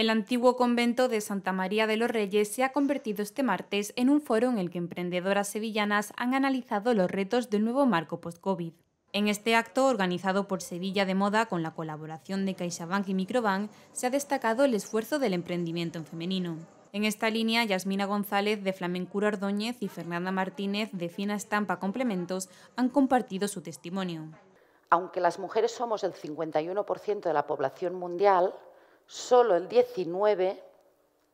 El antiguo convento de Santa María de los Reyes se ha convertido este martes en un foro en el que emprendedoras sevillanas han analizado los retos del nuevo marco post-COVID. En este acto, organizado por Sevilla de Moda con la colaboración de CaixaBank y Microbank, se ha destacado el esfuerzo del emprendimiento en femenino. En esta línea, Yasmina González de Flamencura Ordóñez y Fernanda Martínez de Fina Estampa Complementos han compartido su testimonio. Aunque las mujeres somos el 51% de la población mundial, solo el 19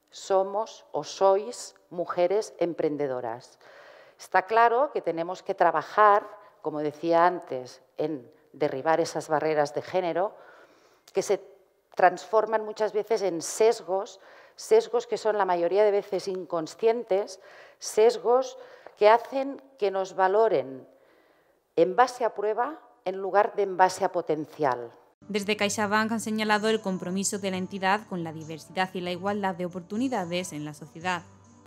somos o sois mujeres emprendedoras. Está claro que tenemos que trabajar, como decía antes, en derribar esas barreras de género que se transforman muchas veces en sesgos, sesgos que son la mayoría de veces inconscientes, sesgos que hacen que nos valoren en base a prueba en lugar de en base a potencial. Desde CaixaBank han señalado el compromiso de la entidad con la diversidad y la igualdad de oportunidades en la sociedad.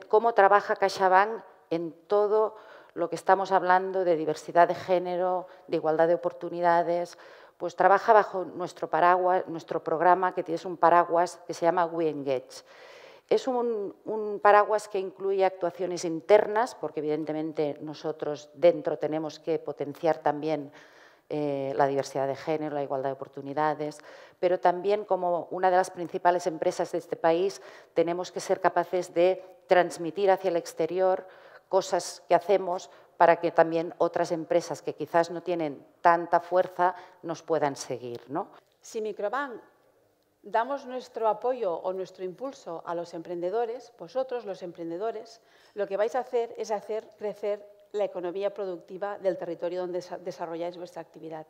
¿Cómo trabaja CaixaBank en todo lo que estamos hablando de diversidad de género, de igualdad de oportunidades? Pues trabaja bajo nuestro paraguas, nuestro programa, que tiene un paraguas que se llama We Engage. Es un, un, paraguas que incluye actuaciones internas, porque evidentemente nosotros dentro tenemos que potenciar también eh, la diversidad de género, la igualdad de oportunidades, pero también como una de las principales empresas de este país tenemos que ser capaces de transmitir hacia el exterior cosas que hacemos para que también otras empresas que quizás no tienen tanta fuerza nos puedan seguir. ¿no? Si Microbank damos nuestro apoyo o nuestro impulso a los emprendedores, vosotros los emprendedores, lo que vais a hacer es hacer crecer la economía productiva del territorio donde desarrolláis vuestra actividad.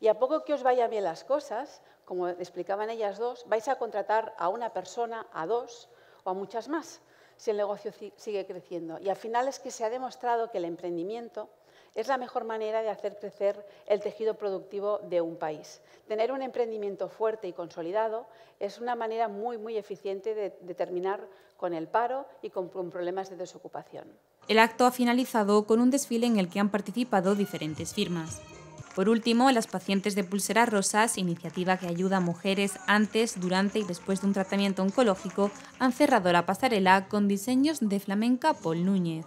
Y a poco que os vayan bien las cosas, como explicaban ellas dos, vais a contratar a una persona, a dos o a muchas más, si el negocio sigue creciendo. Y al final es que se ha demostrado que el emprendimiento es la mejor manera de hacer crecer el tejido productivo de un país. Tener un emprendimiento fuerte y consolidado es una manera muy, muy eficiente de, terminar con el paro y con problemas de desocupación. El acto ha finalizado con un desfile en el que han participado diferentes firmas. Por último, las pacientes de pulseras rosas, iniciativa que ayuda a mujeres antes, durante y después de un tratamiento oncológico, han cerrado la pasarela con diseños de flamenca Paul Núñez.